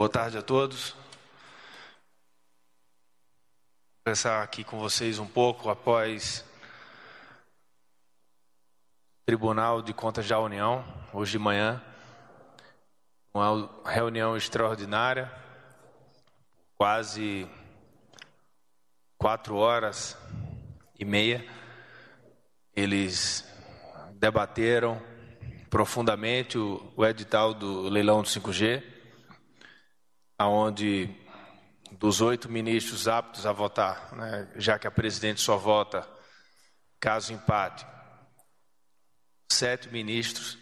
Boa tarde a todos. Vou conversar aqui com vocês um pouco após o Tribunal de Contas da União, hoje de manhã. Uma reunião extraordinária, quase quatro horas e meia. Eles debateram profundamente o, o edital do leilão do 5G aonde dos oito ministros aptos a votar, né, já que a presidente só vota caso empate, sete ministros,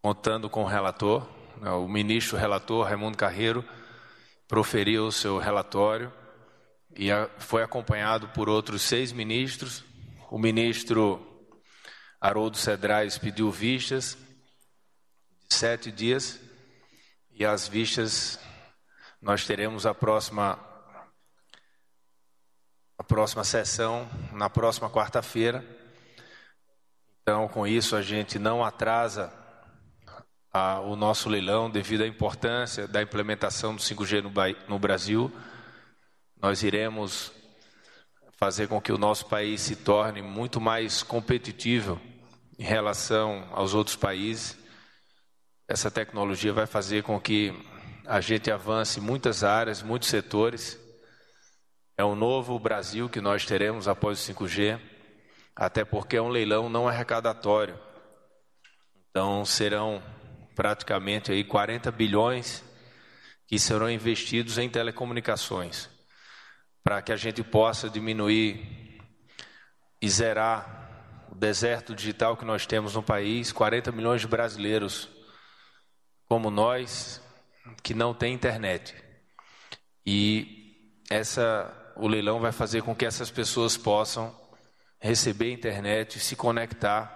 contando com o relator, né, o ministro relator Raimundo Carreiro proferiu o seu relatório e a, foi acompanhado por outros seis ministros. O ministro Haroldo Cedrais pediu vistas de sete dias e às vistas nós teremos a próxima a próxima sessão na próxima quarta-feira. Então, com isso a gente não atrasa a, o nosso leilão devido à importância da implementação do 5G no, no Brasil. Nós iremos fazer com que o nosso país se torne muito mais competitivo em relação aos outros países essa tecnologia vai fazer com que a gente avance muitas áreas, muitos setores. É um novo Brasil que nós teremos após o 5G, até porque é um leilão não é arrecadatório. Então serão praticamente aí 40 bilhões que serão investidos em telecomunicações, para que a gente possa diminuir e zerar o deserto digital que nós temos no país, 40 milhões de brasileiros como nós que não tem internet. E essa o leilão vai fazer com que essas pessoas possam receber internet, se conectar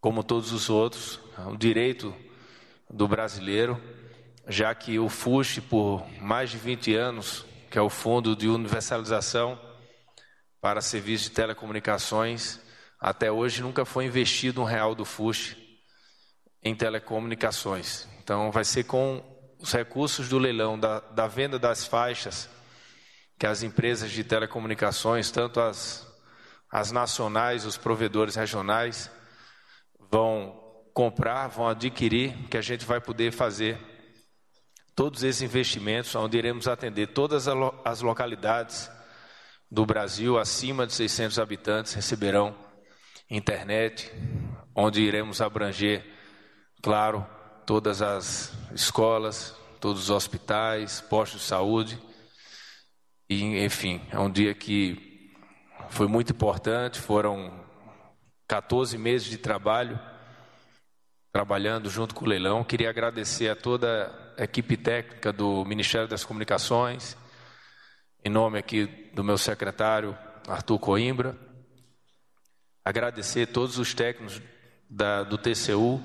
como todos os outros, é um direito do brasileiro, já que o FUSH por mais de 20 anos, que é o Fundo de Universalização para Serviços de Telecomunicações, até hoje nunca foi investido um real do FUSH em telecomunicações. Então, vai ser com os recursos do leilão, da, da venda das faixas, que as empresas de telecomunicações, tanto as, as nacionais, os provedores regionais, vão comprar, vão adquirir, que a gente vai poder fazer todos esses investimentos, onde iremos atender todas as localidades do Brasil, acima de 600 habitantes, receberão internet, onde iremos abranger Claro, todas as escolas, todos os hospitais, postos de saúde. E, enfim, é um dia que foi muito importante. Foram 14 meses de trabalho, trabalhando junto com o leilão. Queria agradecer a toda a equipe técnica do Ministério das Comunicações, em nome aqui do meu secretário Arthur Coimbra. Agradecer todos os técnicos da, do TCU,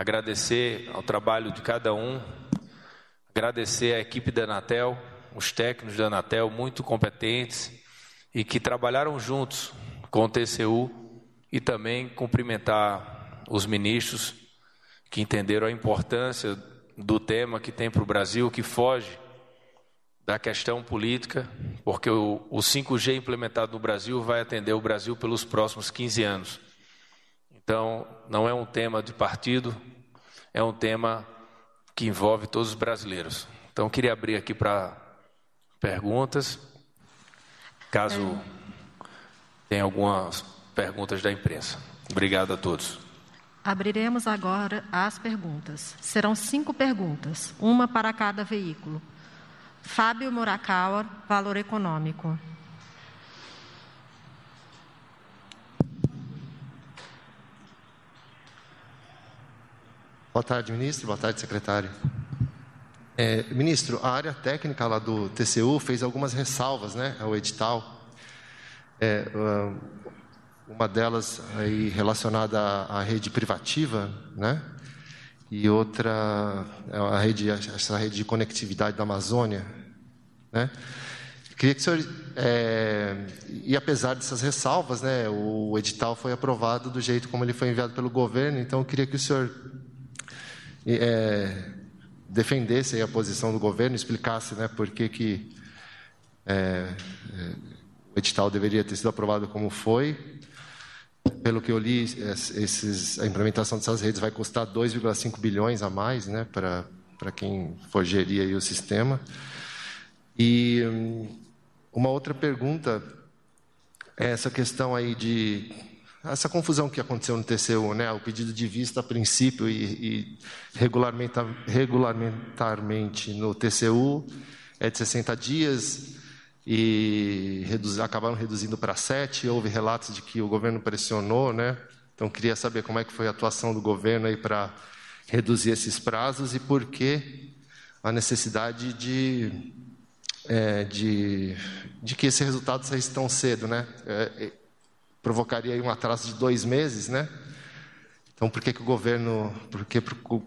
agradecer ao trabalho de cada um, agradecer à equipe da Anatel, os técnicos da Anatel muito competentes e que trabalharam juntos com o TCU e também cumprimentar os ministros que entenderam a importância do tema que tem para o Brasil, que foge da questão política, porque o, o 5G implementado no Brasil vai atender o Brasil pelos próximos 15 anos. Então, não é um tema de partido, é um tema que envolve todos os brasileiros. Então, queria abrir aqui para perguntas, caso tenha algumas perguntas da imprensa. Obrigado a todos. Abriremos agora as perguntas. Serão cinco perguntas, uma para cada veículo. Fábio Murakawa, Valor Econômico. Boa tarde, ministro. Boa tarde, secretário. É, ministro, a área técnica lá do TCU fez algumas ressalvas né, ao edital. É, ah, uma delas aí relacionada à, rede privativa, né? E outra, a rede, essa rede de conectividade da Amazônia, né? Queria que o senhor, é, e apesar dessas ressalvas, né, o edital foi aprovado do jeito como ele foi enviado pelo governo, então eu queria que o senhor é, defendesse a posição do governo, explicasse né, por que, que é, é, o edital deveria ter sido aprovado como foi. Pelo que eu li, esses, a implementação dessas redes vai custar 2,5 bilhões a mais né, para quem for gerir o sistema. E hum, uma outra pergunta é essa questão aí de essa confusão que aconteceu no TCU, né? o pedido de vista a princípio e, e no TCU é de 60 dias e reduz, acabaram reduzindo para 7. Houve relatos de que o governo pressionou, né? então queria saber como é que foi a atuação do governo aí para reduzir esses prazos e por que a necessidade de, é, de, de que esse resultado saísse tão cedo. Né? É, é provocaria um atraso de dois meses, né? Então, por que, que o governo, por que,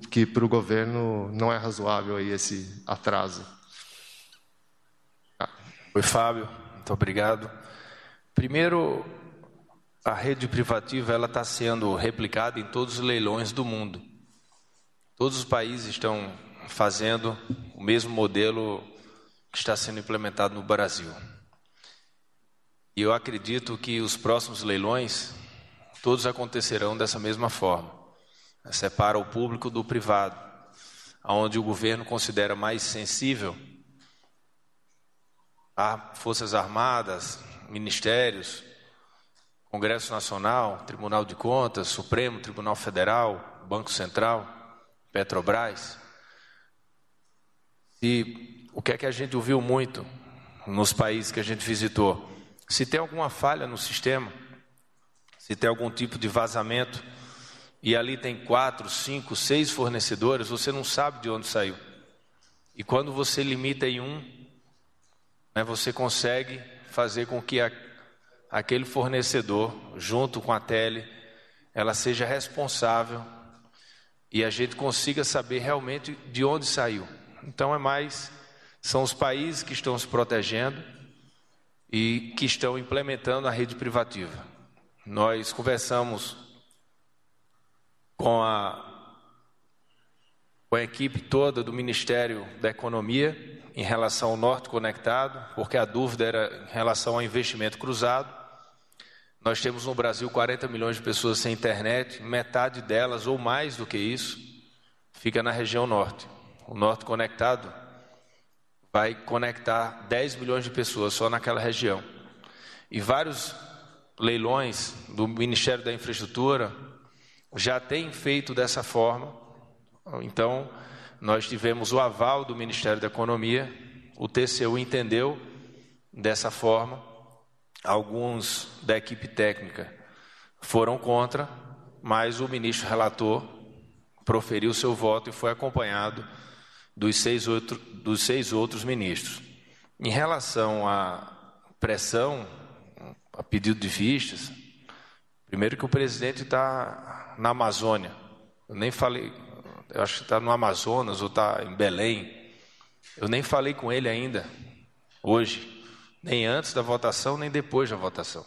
que para o governo não é razoável aí esse atraso? Ah. Oi, Fábio. Muito obrigado. Primeiro, a rede privativa ela está sendo replicada em todos os leilões do mundo. Todos os países estão fazendo o mesmo modelo que está sendo implementado no Brasil. E eu acredito que os próximos leilões todos acontecerão dessa mesma forma. Separa o público do privado, aonde o governo considera mais sensível a forças armadas, ministérios, Congresso Nacional, Tribunal de Contas, Supremo Tribunal Federal, Banco Central, Petrobras. E o que é que a gente ouviu muito nos países que a gente visitou? Se tem alguma falha no sistema, se tem algum tipo de vazamento, e ali tem quatro, cinco, seis fornecedores, você não sabe de onde saiu. E quando você limita em um, né, você consegue fazer com que a, aquele fornecedor, junto com a tele, ela seja responsável e a gente consiga saber realmente de onde saiu. Então é mais, são os países que estão se protegendo e que estão implementando a rede privativa. Nós conversamos com a, com a equipe toda do Ministério da Economia em relação ao Norte Conectado, porque a dúvida era em relação ao investimento cruzado. Nós temos no Brasil 40 milhões de pessoas sem internet, metade delas ou mais do que isso fica na região norte. O Norte Conectado vai conectar 10 milhões de pessoas só naquela região. E vários leilões do Ministério da Infraestrutura já têm feito dessa forma. Então, nós tivemos o aval do Ministério da Economia, o TCU entendeu dessa forma, alguns da equipe técnica foram contra, mas o ministro relator proferiu seu voto e foi acompanhado dos seis, outro, dos seis outros ministros. Em relação à pressão, a pedido de vistas, primeiro que o presidente está na Amazônia. Eu nem falei, eu acho que está no Amazonas ou está em Belém. Eu nem falei com ele ainda, hoje, nem antes da votação, nem depois da votação.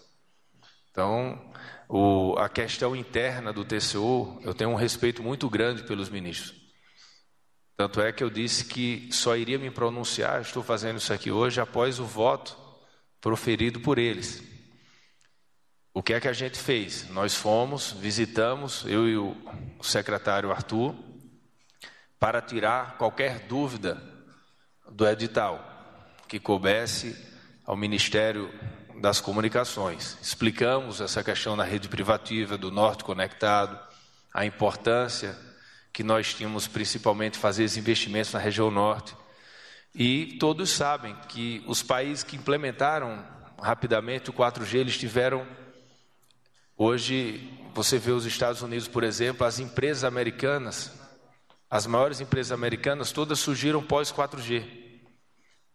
Então, o, a questão interna do TCU, eu tenho um respeito muito grande pelos ministros. Tanto é que eu disse que só iria me pronunciar, estou fazendo isso aqui hoje, após o voto proferido por eles. O que é que a gente fez? Nós fomos, visitamos, eu e o secretário Arthur, para tirar qualquer dúvida do edital que coubesse ao Ministério das Comunicações. Explicamos essa questão da rede privativa, do Norte Conectado, a importância que nós tínhamos principalmente fazer os investimentos na região norte. E todos sabem que os países que implementaram rapidamente o 4G, eles tiveram. Hoje, você vê os Estados Unidos, por exemplo, as empresas americanas, as maiores empresas americanas, todas surgiram pós 4G.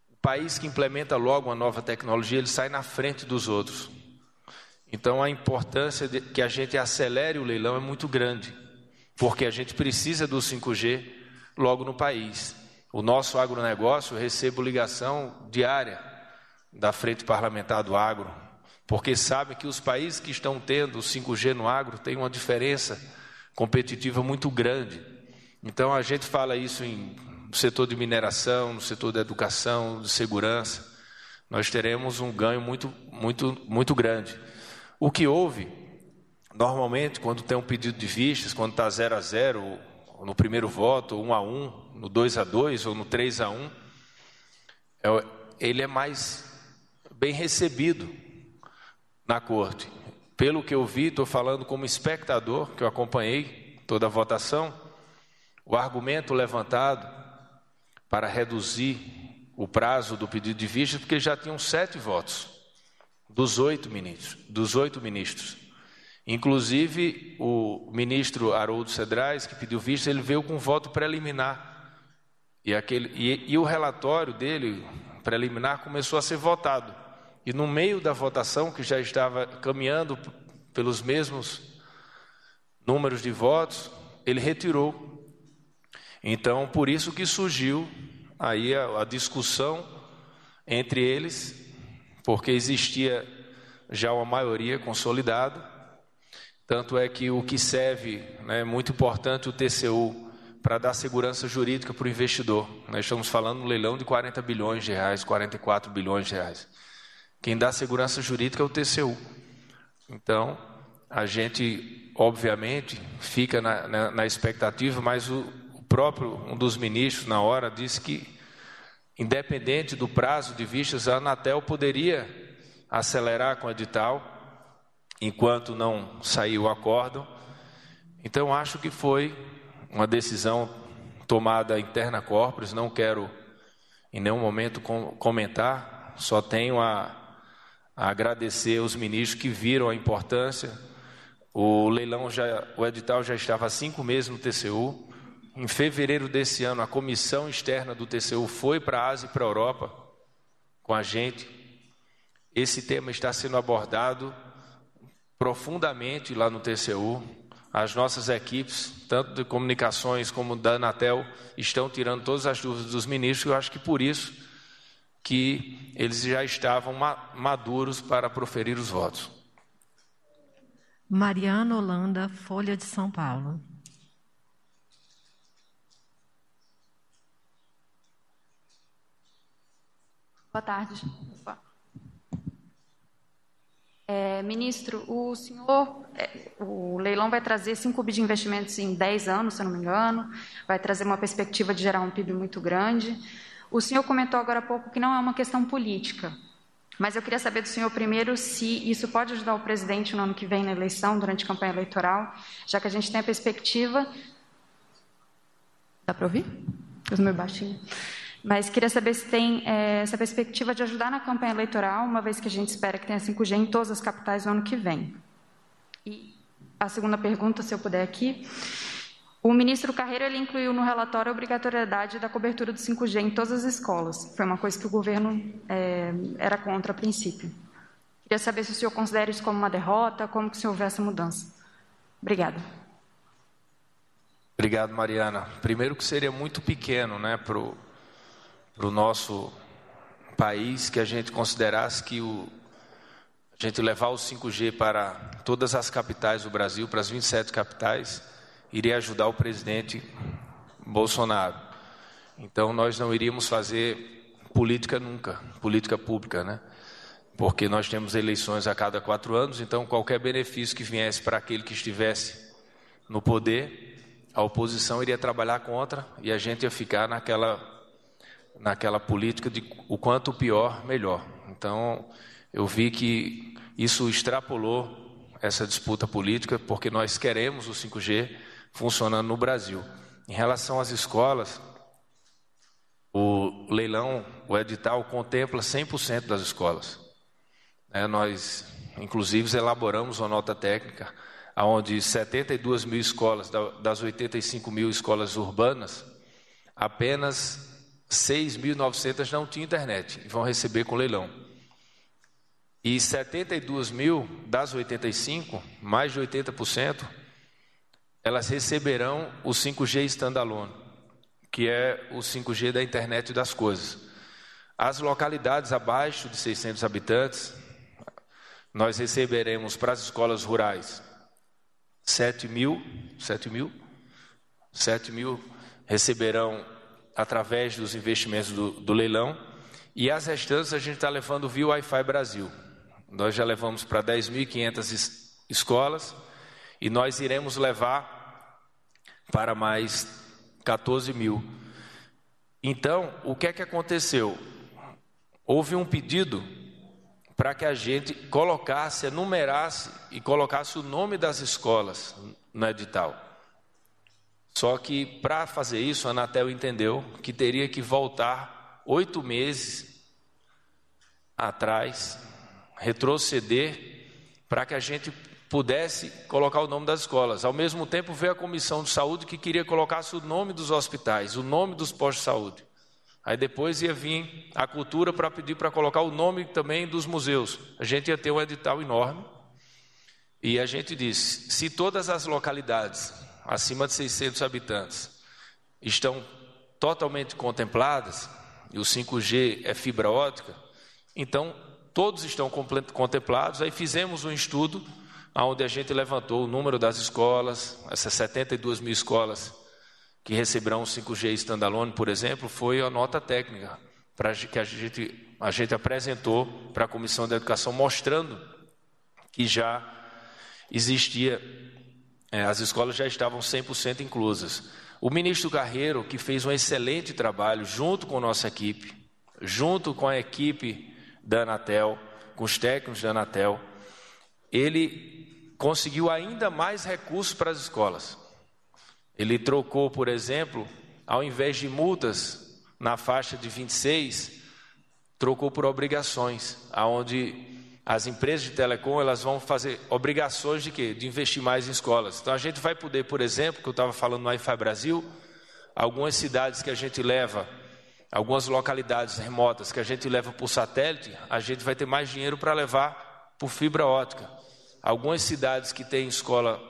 O país que implementa logo uma nova tecnologia, ele sai na frente dos outros. Então, a importância de que a gente acelere o leilão é muito grande porque a gente precisa do 5G logo no país. O nosso agronegócio recebe ligação diária da frente parlamentar do agro, porque sabe que os países que estão tendo o 5G no agro têm uma diferença competitiva muito grande. Então a gente fala isso em, no setor de mineração, no setor da educação, de segurança. Nós teremos um ganho muito, muito, muito grande. O que houve Normalmente, quando tem um pedido de vistas, quando está 0 a 0, no primeiro voto, 1 um a 1, um, no 2 a 2 ou no 3 a 1, é ele é mais bem recebido na corte. Pelo que eu vi, estou falando como espectador, que eu acompanhei toda a votação, o argumento levantado para reduzir o prazo do pedido de vista, porque já tinham sete votos dos oito ministros. Dos oito ministros. Inclusive, o ministro Haroldo Cedrais, que pediu vista, ele veio com voto preliminar. E, aquele, e, e o relatório dele, preliminar, começou a ser votado. E no meio da votação, que já estava caminhando pelos mesmos números de votos, ele retirou. Então, por isso que surgiu aí a, a discussão entre eles, porque existia já uma maioria consolidada tanto é que o que serve, né, é muito importante o TCU, para dar segurança jurídica para o investidor. Nós né. estamos falando de um leilão de 40 bilhões de reais, 44 bilhões de reais. Quem dá segurança jurídica é o TCU. Então, a gente, obviamente, fica na, na, na expectativa, mas o, o próprio, um dos ministros, na hora, disse que, independente do prazo de vistas, a Anatel poderia acelerar com o edital enquanto não saiu o acórdão. Então acho que foi uma decisão tomada interna corporis, não quero em nenhum momento comentar, só tenho a, a agradecer os ministros que viram a importância. O leilão já, o edital já estava há cinco meses no TCU. Em fevereiro desse ano, a comissão externa do TCU foi para a Ásia e para a Europa com a gente. Esse tema está sendo abordado profundamente lá no TCU. As nossas equipes, tanto de comunicações como da Anatel, estão tirando todas as dúvidas dos ministros. Eu acho que por isso que eles já estavam maduros para proferir os votos. Mariana Holanda, Folha de São Paulo. Boa tarde ministro, o senhor, é, o leilão vai trazer 5 bi de investimentos em 10 anos, se eu não me engano, vai trazer uma perspectiva de gerar um PIB muito grande. O senhor comentou agora há pouco que não é uma questão política, mas eu queria saber do senhor primeiro se isso pode ajudar o presidente no ano que vem na eleição, durante a campanha eleitoral, já que a gente tem a perspectiva. Dá para ouvir? Os meus baixinhos. Mas queria saber se tem é, essa perspectiva de ajudar na campanha eleitoral, uma vez que a gente espera que tenha 5G em todas as capitais no ano que vem. E a segunda pergunta, se eu puder aqui. O ministro Carreiro ele incluiu no relatório a obrigatoriedade da cobertura do 5G em todas as escolas. Foi uma coisa que o governo é, era contra a princípio. Queria saber se o senhor considera isso como uma derrota, como que o senhor vê essa mudança. Obrigada. Obrigado, Mariana. Primeiro que seria muito pequeno né, para para o nosso país que a gente considerasse que o, a gente levar o 5G para todas as capitais do Brasil, para as 27 capitais, iria ajudar o presidente Bolsonaro. Então nós não iríamos fazer política nunca, política pública, né? Porque nós temos eleições a cada quatro anos, então qualquer benefício que viesse para aquele que estivesse no poder, a oposição iria trabalhar contra e a gente ia ficar naquela naquela política de o quanto pior, melhor. Então, eu vi que isso extrapolou essa disputa política, porque nós queremos o 5G funcionando no Brasil. Em relação às escolas, o leilão, o edital, contempla 100% das escolas. É, nós, inclusive, elaboramos uma nota técnica onde 72 mil escolas, das 85 mil escolas urbanas, apenas 6.900 não tinham internet e vão receber com leilão. E 72 mil das 85, mais de 80%, elas receberão o 5G standalone, que é o 5G da internet das coisas. As localidades abaixo de 600 habitantes, nós receberemos para as escolas rurais 7 mil, 7 mil, 7 mil receberão através dos investimentos do, do leilão. E as restantes a gente está levando via Wi-Fi Brasil. Nós já levamos para 10.500 es escolas e nós iremos levar para mais 14 mil. Então, o que é que aconteceu? Houve um pedido para que a gente colocasse, enumerasse e colocasse o nome das escolas no edital. Só que para fazer isso, a Anatel entendeu que teria que voltar oito meses atrás, retroceder, para que a gente pudesse colocar o nome das escolas. Ao mesmo tempo, veio a comissão de saúde que queria colocasse o nome dos hospitais, o nome dos postos de saúde. Aí depois ia vir a cultura para pedir para colocar o nome também dos museus. A gente ia ter um edital enorme. E a gente disse: se todas as localidades acima de 600 habitantes estão totalmente contempladas, e o 5G é fibra ótica, então todos estão contemplados. Aí fizemos um estudo onde a gente levantou o número das escolas, essas 72 mil escolas que receberão 5G standalone, por exemplo, foi a nota técnica que a gente, a gente apresentou para a Comissão da Educação, mostrando que já existia é, as escolas já estavam 100% inclusas. O ministro Carreiro, que fez um excelente trabalho junto com nossa equipe, junto com a equipe da Anatel, com os técnicos da Anatel, ele conseguiu ainda mais recursos para as escolas. Ele trocou, por exemplo, ao invés de multas na faixa de 26, trocou por obrigações, aonde as empresas de telecom elas vão fazer obrigações de quê? De investir mais em escolas. Então a gente vai poder, por exemplo, que eu estava falando no Wi-Fi Brasil, algumas cidades que a gente leva, algumas localidades remotas que a gente leva por satélite, a gente vai ter mais dinheiro para levar por fibra ótica. Algumas cidades que têm escola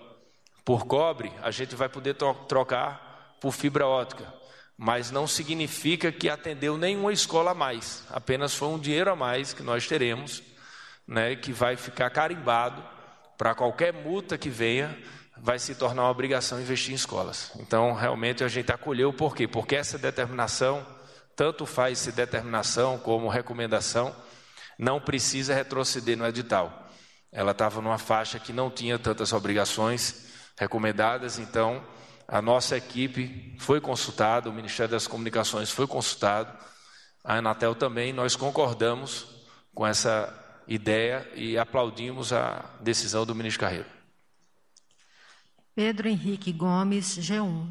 por cobre, a gente vai poder trocar por fibra ótica. Mas não significa que atendeu nenhuma escola a mais, apenas foi um dinheiro a mais que nós teremos né, que vai ficar carimbado para qualquer multa que venha, vai se tornar uma obrigação investir em escolas. Então, realmente, a gente acolheu por quê? Porque essa determinação, tanto faz se determinação como recomendação, não precisa retroceder no edital. Ela estava numa faixa que não tinha tantas obrigações recomendadas, então a nossa equipe foi consultada, o Ministério das Comunicações foi consultado, a Anatel também, nós concordamos com essa ideia e aplaudimos a decisão do ministro Carreiro. Pedro Henrique Gomes, G1.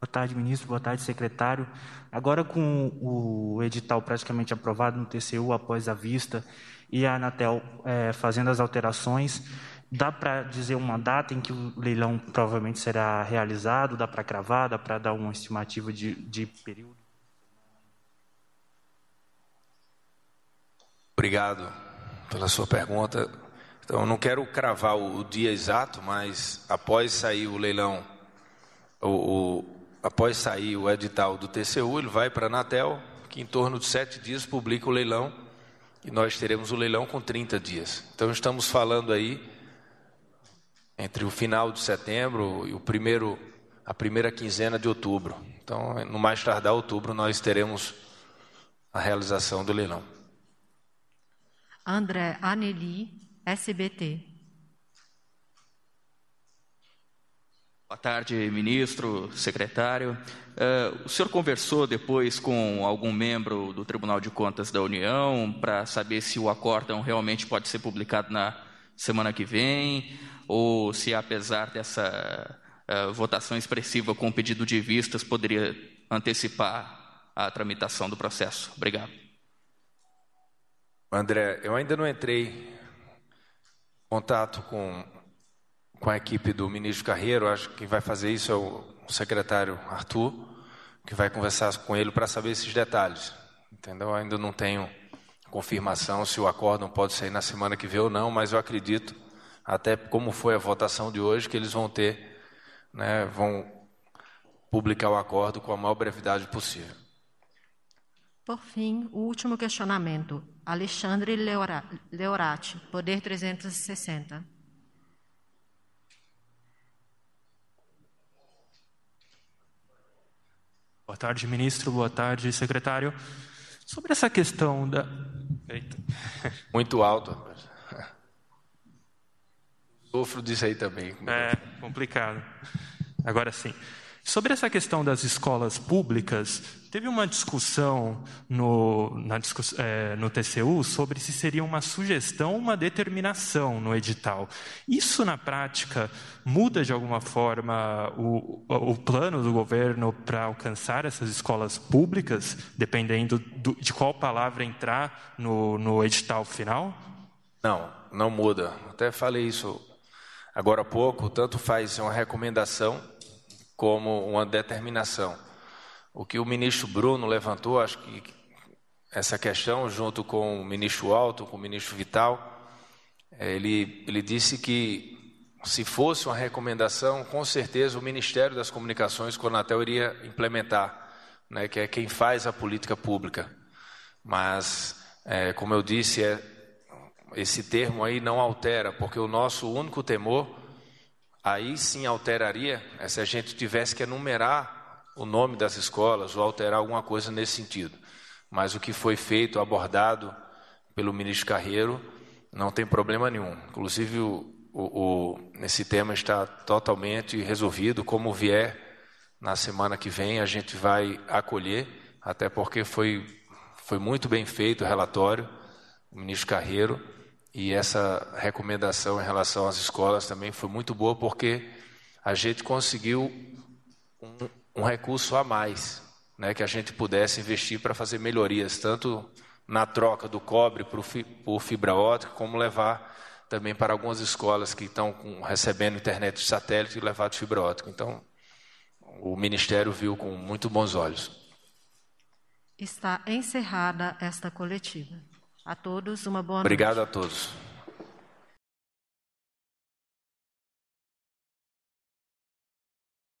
Boa tarde, ministro. Boa tarde, secretário. Agora, com o edital praticamente aprovado no TCU após a vista e a Anatel é, fazendo as alterações, Dá para dizer uma data em que o leilão provavelmente será realizado? Dá para cravar? Dá para dar uma estimativa de, de período? Obrigado pela sua pergunta. Então, não quero cravar o, o dia exato, mas após sair o leilão, o, o, após sair o edital do TCU, ele vai para a Anatel, que em torno de sete dias publica o leilão, e nós teremos o leilão com 30 dias. Então, estamos falando aí entre o final de setembro e o primeiro, a primeira quinzena de outubro. Então, no mais tardar outubro, nós teremos a realização do leilão. André Aneli, SBT. Boa tarde, ministro, secretário. Uh, o senhor conversou depois com algum membro do Tribunal de Contas da União para saber se o acórdão realmente pode ser publicado na semana que vem? ou se apesar dessa uh, votação expressiva com pedido de vistas poderia antecipar a tramitação do processo. Obrigado. André, eu ainda não entrei em contato com, com a equipe do ministro Carreiro, acho que quem vai fazer isso é o secretário Arthur, que vai conversar com ele para saber esses detalhes. Entendeu? Eu ainda não tenho confirmação se o acórdão pode sair na semana que vem ou não, mas eu acredito até como foi a votação de hoje, que eles vão ter, né, vão publicar o acordo com a maior brevidade possível. Por fim, o último questionamento. Alexandre Leorati, Poder 360. Boa tarde, ministro. Boa tarde, secretário. Sobre essa questão da. Eita. Muito alto. Rapaz. Sofro disso aí também. É, complicado. Agora sim. Sobre essa questão das escolas públicas, teve uma discussão no, discuss, é, no TCU sobre se seria uma sugestão ou uma determinação no edital. Isso, na prática, muda de alguma forma o, o plano do governo para alcançar essas escolas públicas, dependendo do, de qual palavra entrar no, no edital final? Não, não muda. Até falei isso agora há pouco, tanto faz uma recomendação como uma determinação. O que o ministro Bruno levantou, acho que essa questão, junto com o ministro Alto, com o ministro Vital, é, ele, ele disse que se fosse uma recomendação, com certeza o Ministério das Comunicações, o Conatel, iria implementar, né, que é quem faz a política pública. Mas, é, como eu disse, é esse termo aí não altera, porque o nosso único temor aí sim alteraria é se a gente tivesse que enumerar o nome das escolas ou alterar alguma coisa nesse sentido. Mas o que foi feito, abordado pelo ministro Carreiro, não tem problema nenhum. Inclusive, o, o, esse tema está totalmente resolvido. Como vier na semana que vem, a gente vai acolher, até porque foi, foi muito bem feito o relatório, o ministro Carreiro. E essa recomendação em relação às escolas também foi muito boa, porque a gente conseguiu um, um recurso a mais, né, que a gente pudesse investir para fazer melhorias, tanto na troca do cobre por fibra ótica, como levar também para algumas escolas que estão com, recebendo internet de satélite e levar de fibra ótica. Então, o Ministério viu com muito bons olhos. Está encerrada esta coletiva. A todos, uma boa Obrigado noite. Obrigado a todos.